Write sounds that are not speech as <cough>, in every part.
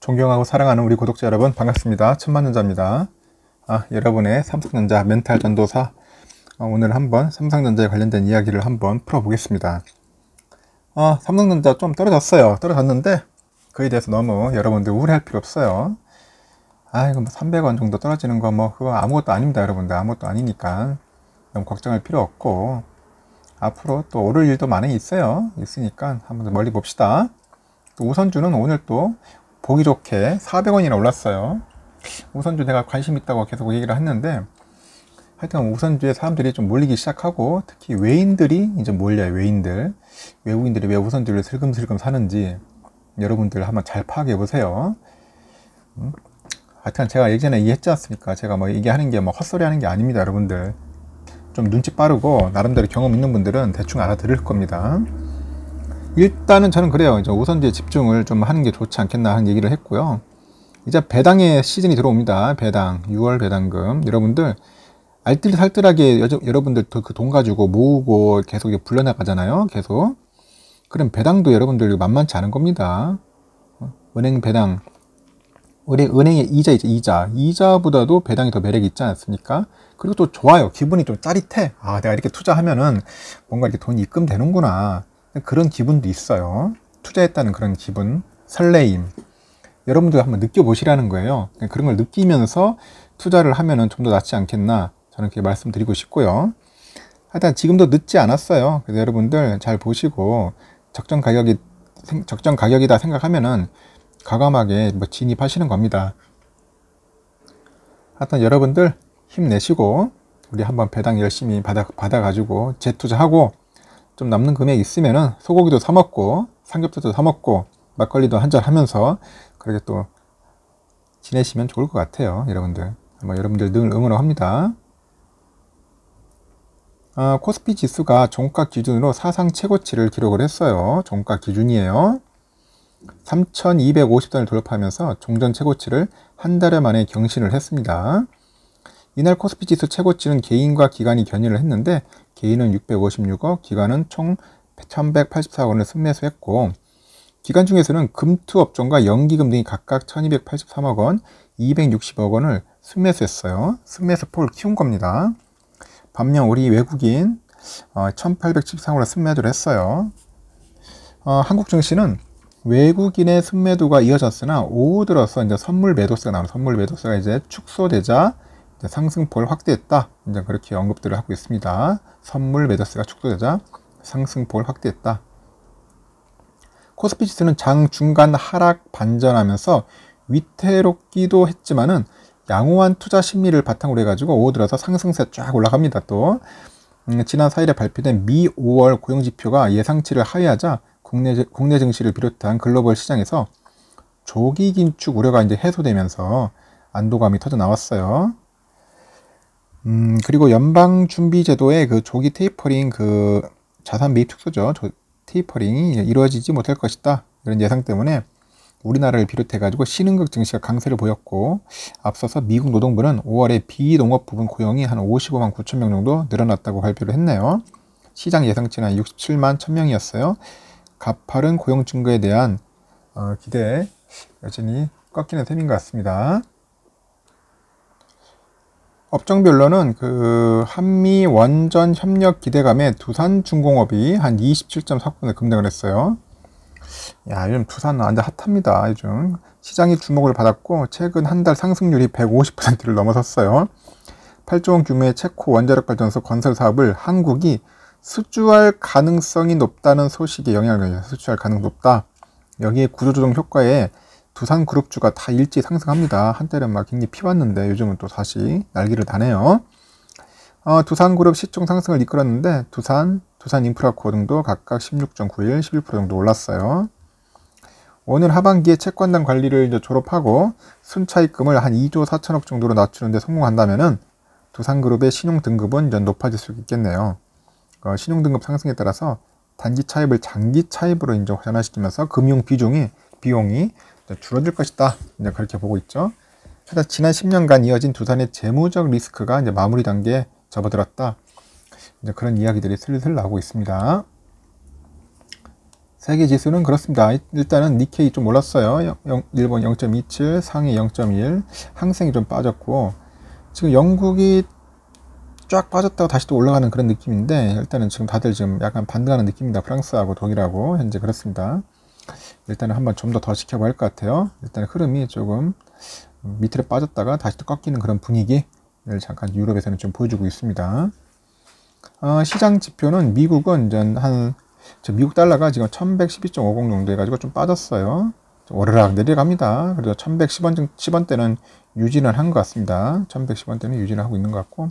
존경하고 사랑하는 우리 구독자 여러분 반갑습니다. 천만전자입니다. 아, 여러분의 삼성전자 멘탈 전도사 어, 오늘 한번 삼성전자에 관련된 이야기를 한번 풀어보겠습니다. 아, 삼성전자 좀 떨어졌어요. 떨어졌는데 그에 대해서 너무 여러분들 우울할 해 필요 없어요. 아 이거 뭐 300원 정도 떨어지는 거 뭐 그거 아무것도 아닙니다 여러분들 아무것도 아니니까 너무 걱정할 필요 없고 앞으로 또 오를 일도 많이 있어요 있으니까 한번 더 멀리 봅시다 또 우선주는 오늘 또 보기 좋게 400원이나 올랐어요 우선주 내가 관심 있다고 계속 얘기를 했는데 하여튼 우선주에 사람들이 좀 몰리기 시작하고 특히 외인들이 이제 몰려요 외인들 외국인들이 왜 우선주를 슬금슬금 사는지 여러분들 한번 잘 파악해 보세요 음, 하여튼 제가 예전에 얘기했지 않습니까 제가 뭐 얘기하는 게 뭐 헛소리 하는 게 아닙니다 여러분들 좀 눈치 빠르고 나름대로 경험 있는 분들은 대충 알아들을 겁니다 일단은 저는 그래요. 이제 우선제 집중을 좀 하는 게 좋지 않겠나 하는 얘기를 했고요. 이제 배당의 시즌이 들어옵니다. 배당, 6월 배당금. 여러분들 알뜰살뜰하게 여러분들 그돈 가지고 모으고 계속 불려나가잖아요. 계속. 그럼 배당도 여러분들 만만치 않은 겁니다. 은행 배당. 우리 은행의 이자 이죠 이자. 이자보다도 배당이 더 매력이 있지 않습니까? 그리고 또 좋아요. 기분이 좀 짜릿해. 아, 내가 이렇게 투자하면은 뭔가 이렇게 돈이 입금되는구나. 그런 기분도 있어요. 투자했다는 그런 기분, 설레임. 여러분도 한번 느껴보시라는 거예요. 그런 걸 느끼면서 투자를 하면은 좀 더 낫지 않겠나 저는 그렇게 말씀드리고 싶고요. 하여튼 지금도 늦지 않았어요. 그래서 여러분들 잘 보시고 적정 가격이 적정 가격이다 생각하면은 과감하게 뭐 진입하시는 겁니다. 하여튼 여러분들 힘내시고 우리 한번 배당 열심히 받아 받아 가지고 재투자하고 좀 남는 금액 있으면은 소고기도 사 먹고 삼겹살도 사 먹고 막걸리도 한잔 하면서 그렇게 또 지내시면 좋을 것 같아요 여러분들 아마 뭐 여러분들 늘 응원합니다 아, 코스피 지수가 종가 기준으로 사상 최고치를 기록을 했어요 종가 기준이에요 3250선을 돌파하면서 종전 최고치를 한 달여 만에 경신을 했습니다 이날 코스피 지수 최고치는 개인과 기관이 견인을 했는데 개인은 656억, 기관은 총 1184억 원을 순매수했고 기관 중에서는 금투업종과 연기금 등이 각각 1283억 원, 260억 원을 순매수했어요. 순매수 폭을 키운 겁니다. 반면 우리 외국인 1873원을 어, 순매도를 했어요. 어, 한국 증시는 외국인의 순매도가 이어졌으나 오후 들어서 이제 선물 매도세가 나오는 선물 매도세가 이제 축소되자 상승폭을 확대했다. 이제 그렇게 언급들을 하고 있습니다. 선물 매도세가 축소되자 상승폭을 확대했다. 코스피 지수는 장 중간 하락 반전하면서 위태롭기도 했지만은 양호한 투자 심리를 바탕으로 해가지고 오후 들어서 상승세 쫙 올라갑니다. 또 음, 지난 4일에 발표된 미 5월 고용지표가 예상치를 하회하자 국내, 국내 증시를 비롯한 글로벌 시장에서 조기 긴축 우려가 이제 해소되면서 안도감이 터져 나왔어요. 음, 그리고 연방준비제도의 그 조기 테이퍼링 그 자산 매입 축소죠. 저, 테이퍼링이 이루어지지 못할 것이다. 이런 예상 때문에 우리나라를 비롯해가지고 신흥국 증시가 강세를 보였고 앞서서 미국 노동부는 5월에 비농업 부분 고용이 한 55만 9천 명 정도 늘어났다고 발표를 했네요. 시장 예상치는 한 67만 1천 명이었어요. 가파른 고용 증거에 대한 어, 기대 여전히 꺾이는 셈인 것 같습니다. 업종별로는 그 한미 원전 협력 기대감에 두산중공업이 한27.4% 급등을 했어요. 야, 요즘 두산 은 완전 핫합니다. 요즘 시장이 주목을 받았고 최근 한 달 상승률이 150%를 넘어섰어요. 8조 원 규모의 체코 원자력 발전소 건설 사업을 한국이 수주할 가능성이 높다는 소식에 영향을 수주할 가능성 이 높다. 여기에 구조조정 효과에 두산 그룹주가 다 일찍 상승합니다. 한때는 막 굉장히 피봤는데 요즘은 또 다시 날개를 다네요. 어, 두산그룹 시총 상승을 이끌었는데 두산, 두산인프라코 등도 각각 16.91, 11% 정도 올랐어요. 오늘 하반기에 채권단 관리를 졸업하고 순차입금을 한 2조 4천억 정도로 낮추는데 성공한다면 두산그룹의 신용등급은 높아질 수 있겠네요. 어, 신용등급 상승에 따라서 단기 차입을 장기 차입으로 인정 전환시키면서 금융 비중이 비용이 네, 줄어들 것이다. 이제 그렇게 보고 있죠. 하다 지난 10년간 이어진 두산의 재무적 리스크가 이제 마무리 단계에 접어들었다. 이제 그런 이야기들이 슬슬 나오고 있습니다. 세계 지수는 그렇습니다. 일단은 니케이 좀 올랐어요. 일본 0.27, 상위 0.1, 항생이 좀 빠졌고 지금 영국이 쫙 빠졌다가 다시 또 올라가는 그런 느낌인데 일단은 지금 다들 지금 약간 반등하는 느낌입니다. 프랑스하고 독일하고 현재 그렇습니다. 일단은 한번 좀 더 더 지켜봐야 할 것 같아요. 일단 흐름이 조금 밑으로 빠졌다가 다시 또 꺾이는 그런 분위기를 잠깐 유럽에서는 좀 보여주고 있습니다. 어, 시장 지표는 미국은 이제 한 미국 달러가 지금 1112.50 정도 해가지고 좀 빠졌어요. 오르락 내려갑니다. 그래서 1110원, 10원대는 유지는 한 것 같습니다. 1110원대는 유지를 하고 있는 것 같고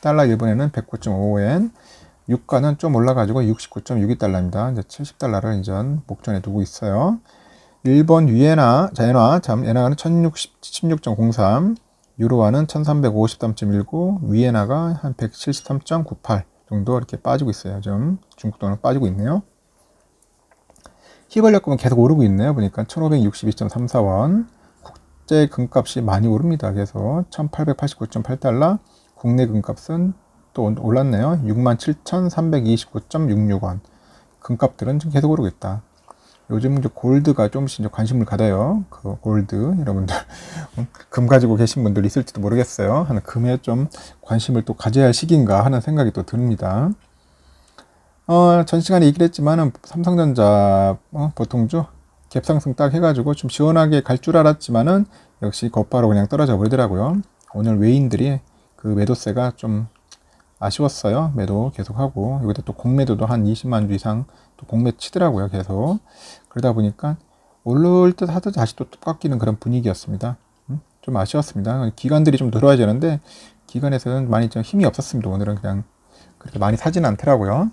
달러 일본에는 109.55엔 유가는 좀 올라가지고 69.62달러입니다. 이제 70달러를 이제 목전에 두고 있어요. 일본 위에나 자엔화, 엔화는 1016.03, 유로화는 1353.19, 위에나가 한 173.98 정도 이렇게 빠지고 있어요. 좀 중국 돈은 빠지고 있네요. 휘발유금은 계속 오르고 있네요. 보니까 1562.34원. 국제 금값이 많이 오릅니다. 그래서 1889.8달러, 국내 금값은 또 올랐네요. 67,329.66원. 금값들은 지금 계속 오르겠다 요즘 이제 골드가 조금씩 이제 관심을 가다요그 골드 여러분들 <laughs> 금 가지고 계신 분들 있을지도 모르겠어요. 하는 금에 좀 관심을 또 가져야 할 시기인가 하는 생각이 또 듭니다. 어, 전 시간에 얘기를 했지만 삼성전자 어, 보통주 갭상승 딱 해가지고 좀 시원하게 갈 줄 알았지만은 역시 곧바로 그냥 떨어져 버리더라고요. 오늘 외인들이 그 매도세가 좀 아쉬웠어요. 매도 계속하고 여기다 또 공매도도 한 20만 주 이상 또 공매 치더라고요. 계속 그러다 보니까 오를 듯 하듯 다시 또 깎이는 그런 분위기였습니다. 음, 좀 아쉬웠습니다. 기관들이 좀늘어야 되는데 기관에서는 많이 좀 힘이 없었습니다. 오늘은 그냥 그렇게 많이 사진 않더라고요.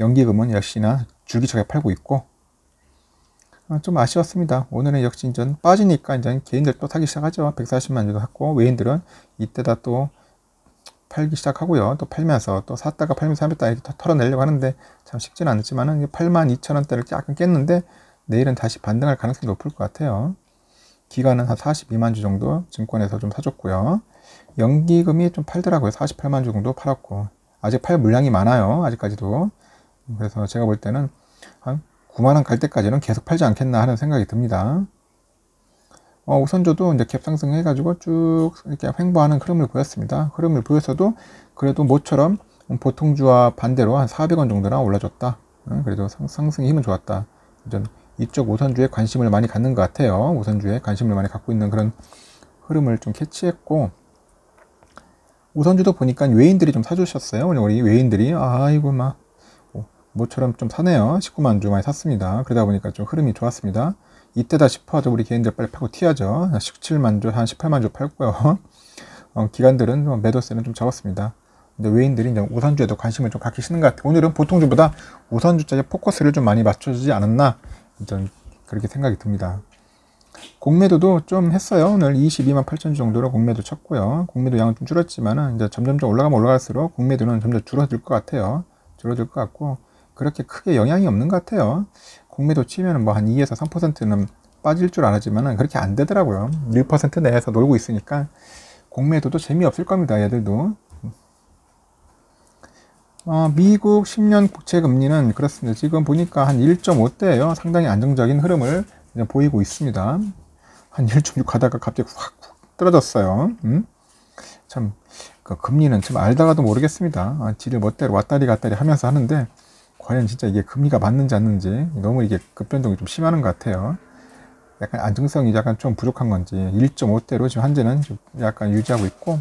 연기금은 역시나 줄기차게 팔고 있고 어, 좀 아쉬웠습니다. 오늘은 역시 이제 빠지니까 이제 개인들 또 사기 시작하죠. 140만 주도 샀고 외인들은 이때다 또 팔기 시작하고요. 또 팔면서 또 샀다가 팔면서 샀다 이렇게 털어내려고 하는데 참 쉽지는 않지만은 82,000원대를 약간 깼는데 내일은 다시 반등할 가능성이 높을 것 같아요. 기간은 한 42만 주 정도 증권에서 좀 사줬고요. 연기금이 좀 팔더라고요. 48만 주 정도 팔았고 아직 팔 물량이 많아요. 아직까지도 그래서 제가 볼 때는 한 9만 원 갈 때까지는 계속 팔지 않겠나 하는 생각이 듭니다. 어, 우선조도 이제 갭 상승해가지고 쭉 이렇게 횡보하는 흐름을 보였습니다. 흐름을 보였어도 그래도 모처럼 보통주와 반대로 한 400원 정도나 올라줬다. 응? 어, 그래도 상승의 힘은 좋았다. 전 이쪽 우선주에 관심을 많이 갖는 것 같아요. 우선주에 관심을 많이 갖고 있는 그런 흐름을 좀 캐치했고 우선주도 보니까 외인들이 좀 사주셨어요. 우리 외인들이 아, 아이고 막 모처럼 좀 사네요. 19만 주 많이 샀습니다. 그러다 보니까 좀 흐름이 좋았습니다. 이때다 싶어서 우리 개인들 빨리 팔고 튀야죠. 17만 주, 한 18만 주 팔고요. <laughs> 어, 기관들은 매도세는 좀 잡았습니다. 근데 외인들이 이제 우선주에도 관심을 좀갖기 싫은 것 같아요. 오늘은 보통주보다 우선주자에 포커스를 좀 많이 맞춰주지 않았나 일 그렇게 생각이 듭니다. 공매도도 좀 했어요. 오늘 22만 8천 정도로 공매도 쳤고요. 공매도 양은 좀줄었지만 이제 점점점 올라가면 올라갈수록 공매도는 점점 줄어들 것 같아요. 줄어들 것 같고 그렇게 크게 영향이 없는 것 같아요. 공매도 치면 뭐한 2에서 3%는 빠질 줄 알았지만 그렇게 안 되더라고요. 1% 내에서 놀고 있으니까 공매도도 재미없을 겁니다. 얘들도. 어, 미국 10년 국채 금리는 그렇습니다. 지금 보니까 한 1.5대예요. 상당히 안정적인 흐름을 보이고 있습니다. 한 1.6가다가 갑자기 확 떨어졌어요. 음? 참, 그 금리는 참 알다가도 모르겠습니다. 아, 지를 멋대로 왔다리 갔다리 하면서 하는데 과연 진짜 이게 금리가 맞는지 않는지 너무 이게 급변동이 좀 심하는 것 같아요. 약간 안정성이 약간 좀 부족한 건지 1.5대로 지금 현재는 좀 약간 유지하고 있고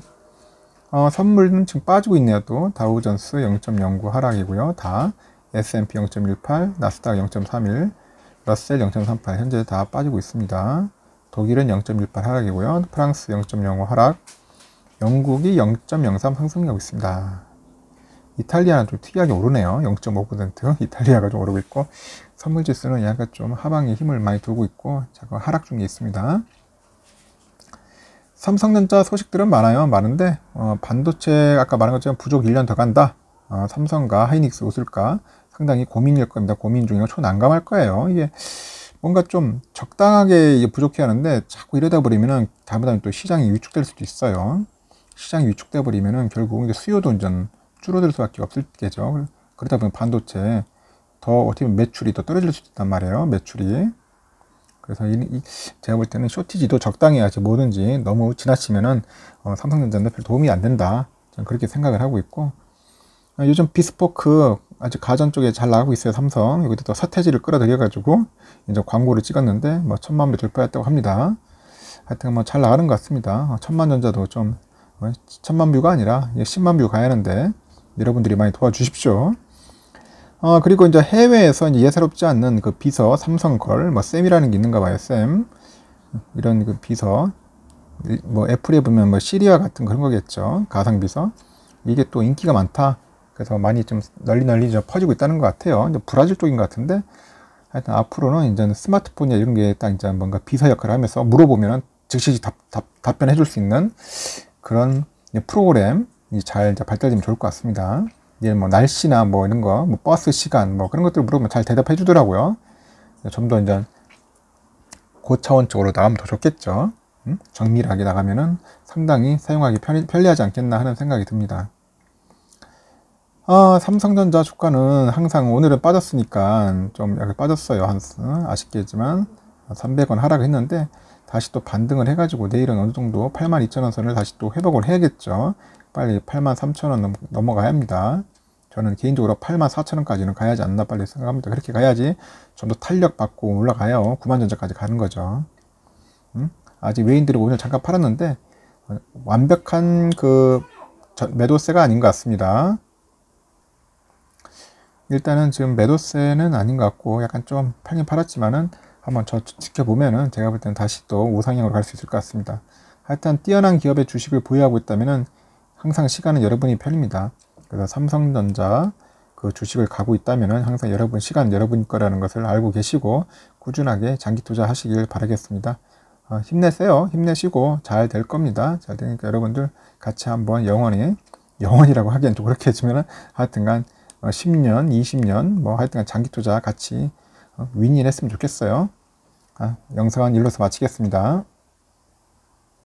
어, 선물은 지금 빠지고 있네요. 또다우전스0.09 하락이고요. 다 S&P 0.18, 나스닥 0.31, 러셀 0.38 현재 다 빠지고 있습니다. 독일은 0.18 하락이고요. 프랑스 0.05 하락, 영국이 0.03 상승하고 있습니다. 이탈리아는 좀 특이하게 오르네요. 0.5% <laughs> 이탈리아가 좀 오르고 있고 선물지수는 약간 좀 하방에 힘을 많이 두고 있고 자꾸 하락 중에 있습니다. 삼성전자 소식들은 많아요. 많은데 어, 반도체 아까 말한 것처럼 부족 1년 더 간다. 어, 삼성과 하이닉스 웃을까 상당히 고민일 겁니다. 고민 중이고 초난감할 거예요. 이게 뭔가 좀 적당하게 부족해 하는데 자꾸 이러다 버리면은 다음에 또 시장이 위축될 수도 있어요. 시장이 위축돼 버리면은 결국 이제 수요도 완전 줄어들 수밖에 없을 게죠. 그러다 보면 반도체 더 어떻게 보면 매출이 더 떨어질 수 있단 말이에요. 매출이. 그래서 이, 이 제가 볼 때는 쇼티지도 적당히 해야지 뭐든지 너무 지나치면은 어, 삼성전자는 별 도움이 안 된다. 저는 그렇게 생각을 하고 있고 아, 요즘 비스포크 아직 가전 쪽에 잘 나가고 있어요 삼성 여기도 또 서태지를 끌어들여 가지고 이제 광고를 찍었는데 뭐 천만 불 돌파했다고 합니다 하여튼 뭐 잘 나가는 것 같습니다 어, 천만 전자도 좀 어, 천만 뷰가 아니라 10만 예, 뷰 가야 하는데 여러분들이 많이 도와주십시오. 어, 그리고 이제 해외에서 이제 예사롭지 않는 그 비서, 삼성걸, 뭐, 쌤이라는 게 있는가 봐요, 쌤. 이런 그 비서. 뭐, 애플에 보면 뭐, 시리아 같은 그런 거겠죠. 가상비서. 이게 또 인기가 많다. 그래서 많이 좀 널리 널리 좀 퍼지고 있다는 것 같아요. 이제 브라질 쪽인 것 같은데. 하여튼 앞으로는 이제 스마트폰이나 이런 게 딱 이제 뭔가 비서 역할을 하면서 물어보면 즉시 답, 답, 답변해 줄 수 있는 그런 프로그램 잘 발달되면 좋을 것 같습니다. 이제 뭐 날씨나 뭐 이런 거, 뭐 버스 시간 뭐 그런 것들 물어보면 잘 대답해 주더라고요. 네, 좀더 이제 고차원적으로 나가면 더 좋겠죠. 음? 정밀하게 나가면은 상당히 사용하기 편리, 하지 않겠나 하는 생각이 듭니다. 아, 삼성전자 주가는 항상 오늘은 빠졌으니까 좀 약간 빠졌어요. 한, 아쉽겠지만 300원 하락했는데 다시 또 반등을 해가지고 내일은 어느 정도 82,000원 선을 다시 또 회복을 해야겠죠. 빨리 83,000원 넘어가야 합니다. 저는 개인적으로 84,000원까지는 가야지 않나 빨리 생각합니다. 그렇게 가야지 좀 더 탄력받고 올라가요. 9만전자까지 가는 거죠. 음? 아직 외인들이 오늘 잠깐 팔았는데 어, 완벽한 그 매도세가 아닌 것 같습니다. 일단은 지금 매도세는 아닌 것 같고 약간 좀 팔긴 팔았지만은 한번 저 지켜보면은 제가 볼 때는 다시 또 우상향으로 갈 수 있을 것 같습니다. 하여튼 뛰어난 기업의 주식을 보유하고 있다면은 항상 시간은 여러분이 편입니다. 그래서 삼성전자 그 주식을 가고 있다면 항상 여러분 시간 여러분 거라는 것을 알고 계시고 꾸준하게 장기 투자하시길 바라겠습니다. 어, 힘내세요. 힘내시고 잘 될 겁니다. 잘 되니까 여러분들 같이 한번 영원히 영원이라고 하기엔 좀 그렇게 해주면 하여튼간 10년, 어, 20년 뭐 하여튼간 장기 투자 같이 어, 윈윈 했으면 좋겠어요. 아, 영상은 일로서 마치겠습니다.